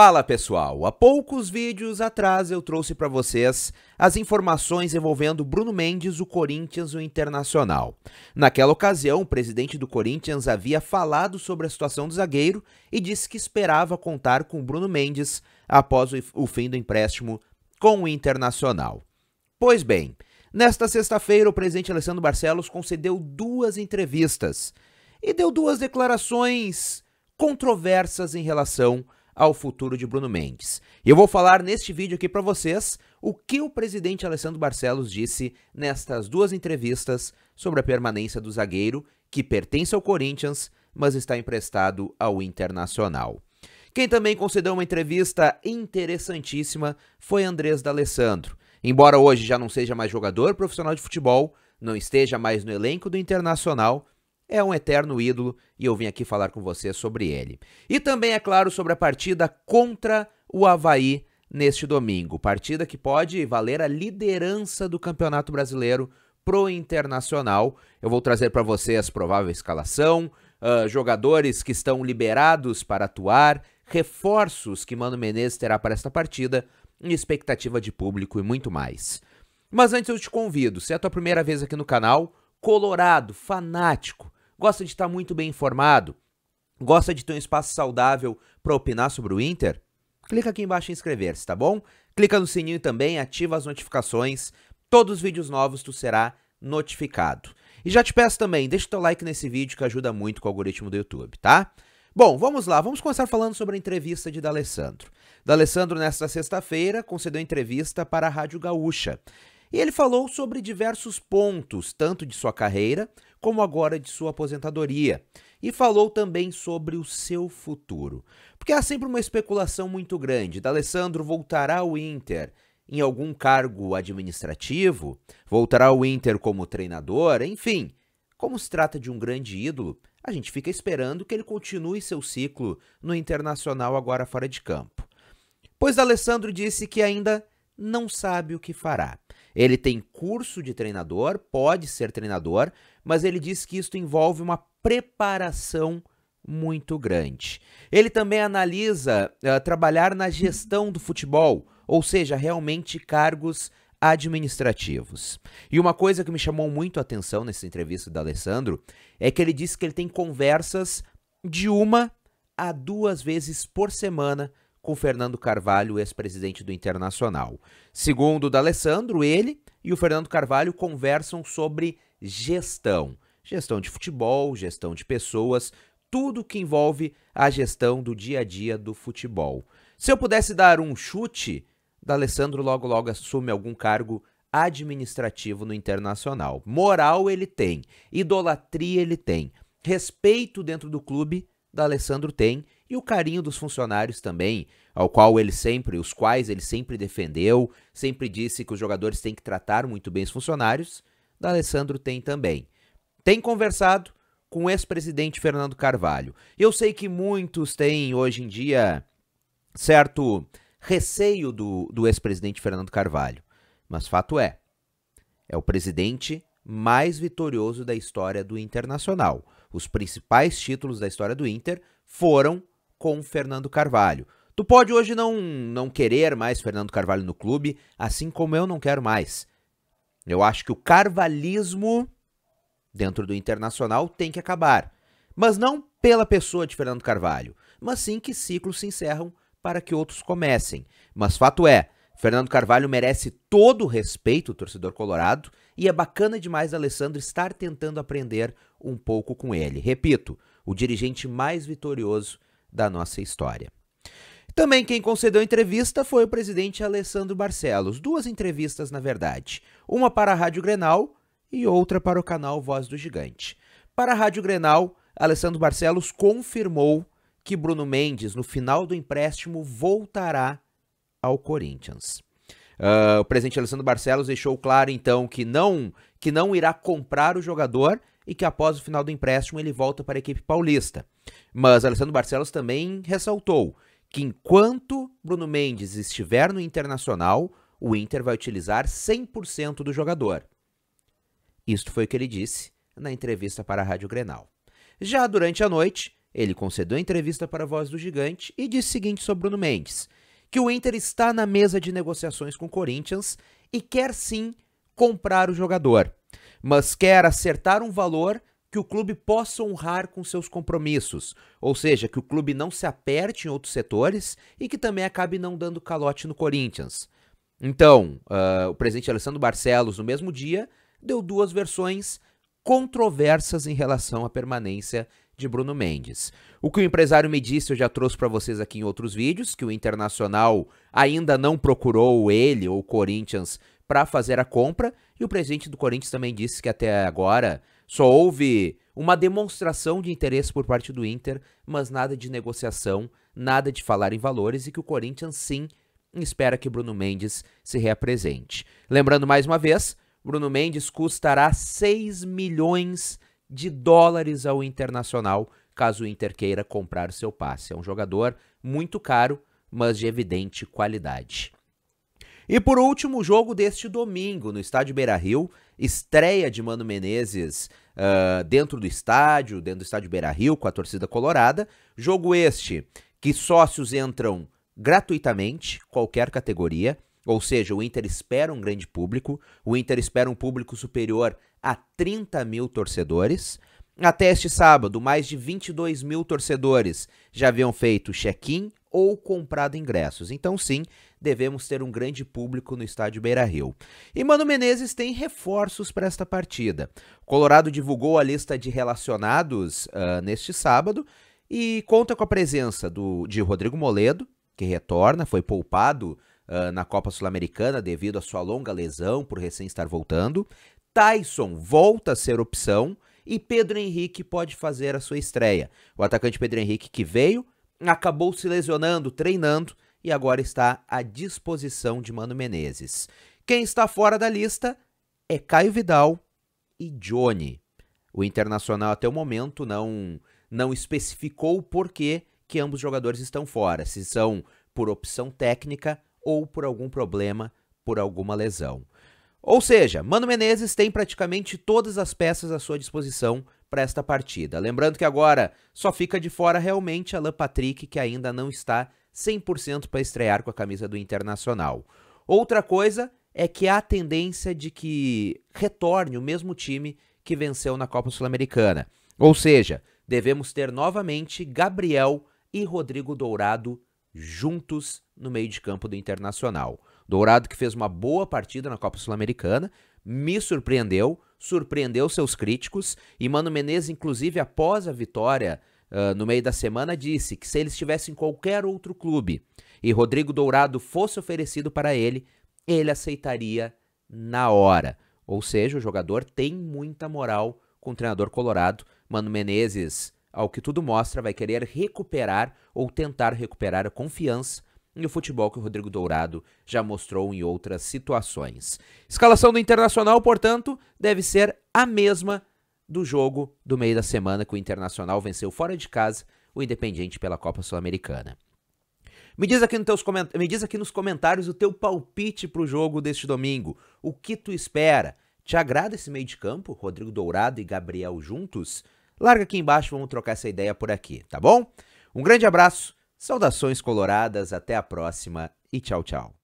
Fala pessoal, há poucos vídeos atrás eu trouxe para vocês as informações envolvendo Bruno Mendes, o Corinthians o Internacional. Naquela ocasião, o presidente do Corinthians havia falado sobre a situação do zagueiro e disse que esperava contar com Bruno Mendes após o fim do empréstimo com o Internacional. Pois bem, nesta sexta-feira o presidente Alessandro Barcelos concedeu duas entrevistas e deu duas declarações controversas em relação ao ao futuro de Bruno Mendes. E eu vou falar neste vídeo aqui para vocês o que o presidente Alessandro Barcelos disse nestas duas entrevistas sobre a permanência do zagueiro que pertence ao Corinthians, mas está emprestado ao Internacional. Quem também concedeu uma entrevista interessantíssima foi Andrés D'Alessandro. Embora hoje já não seja mais jogador profissional de futebol, não esteja mais no elenco do Internacional, é um eterno ídolo e eu vim aqui falar com você sobre ele. E também, é claro, sobre a partida contra o Havaí neste domingo. Partida que pode valer a liderança do Campeonato Brasileiro pro Internacional. Eu vou trazer para você a provável escalação, uh, jogadores que estão liberados para atuar, reforços que Mano Menezes terá para esta partida, expectativa de público e muito mais. Mas antes eu te convido, se é a tua primeira vez aqui no canal, colorado, fanático gosta de estar muito bem informado, gosta de ter um espaço saudável para opinar sobre o Inter? Clica aqui embaixo em inscrever-se, tá bom? Clica no sininho também, ativa as notificações, todos os vídeos novos tu será notificado. E já te peço também, deixa o teu like nesse vídeo que ajuda muito com o algoritmo do YouTube, tá? Bom, vamos lá, vamos começar falando sobre a entrevista de D'Alessandro. D'Alessandro, nesta sexta-feira, concedeu entrevista para a Rádio Gaúcha. E ele falou sobre diversos pontos, tanto de sua carreira como agora de sua aposentadoria. E falou também sobre o seu futuro. Porque há sempre uma especulação muito grande: D'Alessandro voltará ao Inter em algum cargo administrativo? Voltará ao Inter como treinador? Enfim, como se trata de um grande ídolo, a gente fica esperando que ele continue seu ciclo no internacional agora fora de campo. Pois D'Alessandro disse que ainda não sabe o que fará. Ele tem curso de treinador, pode ser treinador, mas ele diz que isso envolve uma preparação muito grande. Ele também analisa uh, trabalhar na gestão do futebol, ou seja, realmente cargos administrativos. E uma coisa que me chamou muito a atenção nessa entrevista do Alessandro é que ele disse que ele tem conversas de uma a duas vezes por semana com Fernando Carvalho, ex-presidente do Internacional. Segundo o D'Alessandro, ele e o Fernando Carvalho conversam sobre gestão. Gestão de futebol, gestão de pessoas, tudo que envolve a gestão do dia a dia do futebol. Se eu pudesse dar um chute, D'Alessandro logo logo assume algum cargo administrativo no Internacional. Moral ele tem, idolatria ele tem, respeito dentro do clube D'Alessandro tem e o carinho dos funcionários também, ao qual ele sempre, os quais ele sempre defendeu, sempre disse que os jogadores têm que tratar muito bem os funcionários. da Alessandro tem também. Tem conversado com o ex-presidente Fernando Carvalho. Eu sei que muitos têm hoje em dia certo receio do, do ex-presidente Fernando Carvalho, mas fato é, é o presidente mais vitorioso da história do Internacional. Os principais títulos da história do Inter foram com Fernando Carvalho. Tu pode hoje não, não querer mais Fernando Carvalho no clube, assim como eu não quero mais. Eu acho que o carvalhismo dentro do internacional tem que acabar. Mas não pela pessoa de Fernando Carvalho, mas sim que ciclos se encerram para que outros comecem. Mas fato é, Fernando Carvalho merece todo o respeito, torcedor colorado, e é bacana demais Alessandro estar tentando aprender um pouco com ele. Repito, o dirigente mais vitorioso da nossa história. Também quem concedeu a entrevista foi o presidente Alessandro Barcelos. Duas entrevistas, na verdade. Uma para a Rádio Grenal e outra para o canal Voz do Gigante. Para a Rádio Grenal, Alessandro Barcelos confirmou que Bruno Mendes, no final do empréstimo, voltará ao Corinthians. Uh, o presidente Alessandro Barcelos deixou claro então que não que não irá comprar o jogador e que após o final do empréstimo ele volta para a equipe paulista. Mas Alessandro Barcelos também ressaltou que enquanto Bruno Mendes estiver no Internacional, o Inter vai utilizar 100% do jogador. Isto foi o que ele disse na entrevista para a Rádio Grenal. Já durante a noite, ele concedeu a entrevista para a Voz do Gigante e disse o seguinte sobre Bruno Mendes: que o Inter está na mesa de negociações com o Corinthians e quer sim comprar o jogador, mas quer acertar um valor que o clube possa honrar com seus compromissos, ou seja, que o clube não se aperte em outros setores e que também acabe não dando calote no Corinthians. Então, uh, o presidente Alessandro Barcelos, no mesmo dia, deu duas versões controversas em relação à permanência de Bruno Mendes. O que o empresário me disse eu já trouxe para vocês aqui em outros vídeos, que o Internacional ainda não procurou ele ou o Corinthians para fazer a compra, e o presidente do Corinthians também disse que até agora só houve uma demonstração de interesse por parte do Inter, mas nada de negociação, nada de falar em valores e que o Corinthians sim espera que Bruno Mendes se reapresente. Lembrando mais uma vez, Bruno Mendes custará 6 milhões de dólares ao Internacional, caso o Inter queira comprar seu passe. É um jogador muito caro, mas de evidente qualidade. E por último, o jogo deste domingo no estádio Beira-Rio, estreia de Mano Menezes uh, dentro do estádio, dentro do estádio Beira-Rio com a torcida colorada. Jogo este que sócios entram gratuitamente, qualquer categoria. Ou seja, o Inter espera um grande público, o Inter espera um público superior a 30 mil torcedores. Até este sábado, mais de 22 mil torcedores já haviam feito check-in ou comprado ingressos. Então, sim, devemos ter um grande público no estádio Beira Rio. E Mano Menezes tem reforços para esta partida. O Colorado divulgou a lista de relacionados uh, neste sábado e conta com a presença do, de Rodrigo Moledo, que retorna, foi poupado uh, na Copa Sul-Americana devido à sua longa lesão por recém estar voltando. Tyson volta a ser opção e Pedro Henrique pode fazer a sua estreia. O atacante Pedro Henrique que veio, acabou se lesionando, treinando e agora está à disposição de Mano Menezes. Quem está fora da lista é Caio Vidal e Johnny. O Internacional até o momento não não especificou o porquê que ambos os jogadores estão fora, se são por opção técnica ou por algum problema, por alguma lesão. Ou seja, Mano Menezes tem praticamente todas as peças à sua disposição para esta partida. Lembrando que agora só fica de fora realmente Alan Patrick, que ainda não está 100% para estrear com a camisa do Internacional. Outra coisa é que há a tendência de que retorne o mesmo time que venceu na Copa Sul-Americana. Ou seja, devemos ter novamente Gabriel e Rodrigo Dourado juntos no meio de campo do Internacional. Dourado que fez uma boa partida na Copa Sul-Americana, me surpreendeu, surpreendeu seus críticos e Mano Menezes, inclusive após a vitória uh, no meio da semana, disse que se ele estivesse em qualquer outro clube e Rodrigo Dourado fosse oferecido para ele, ele aceitaria na hora. Ou seja, o jogador tem muita moral com o treinador colorado. Mano Menezes, ao que tudo mostra, vai querer recuperar ou tentar recuperar a confiança e o futebol que o Rodrigo Dourado já mostrou em outras situações. Escalação do Internacional, portanto, deve ser a mesma do jogo do meio da semana que o Internacional venceu fora de casa o Independiente pela Copa Sul-Americana. Me diz, aqui nos coment... Me diz aqui nos comentários o teu palpite para o jogo deste domingo. O que tu espera? Te agrada esse meio de campo? Rodrigo Dourado e Gabriel juntos? Larga aqui embaixo, vamos trocar essa ideia por aqui, tá bom? Um grande abraço Saudações coloradas, até a próxima e tchau, tchau.